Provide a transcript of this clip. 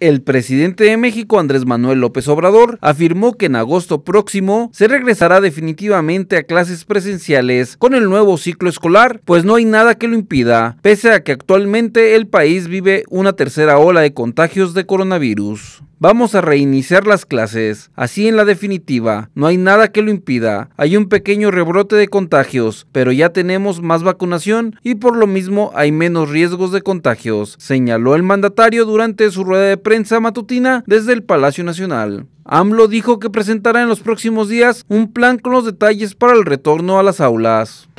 El presidente de México, Andrés Manuel López Obrador, afirmó que en agosto próximo se regresará definitivamente a clases presenciales con el nuevo ciclo escolar, pues no hay nada que lo impida, pese a que actualmente el país vive una tercera ola de contagios de coronavirus. Vamos a reiniciar las clases. Así en la definitiva, no hay nada que lo impida. Hay un pequeño rebrote de contagios, pero ya tenemos más vacunación y por lo mismo hay menos riesgos de contagios, señaló el mandatario durante su rueda de prensa matutina desde el Palacio Nacional. AMLO dijo que presentará en los próximos días un plan con los detalles para el retorno a las aulas.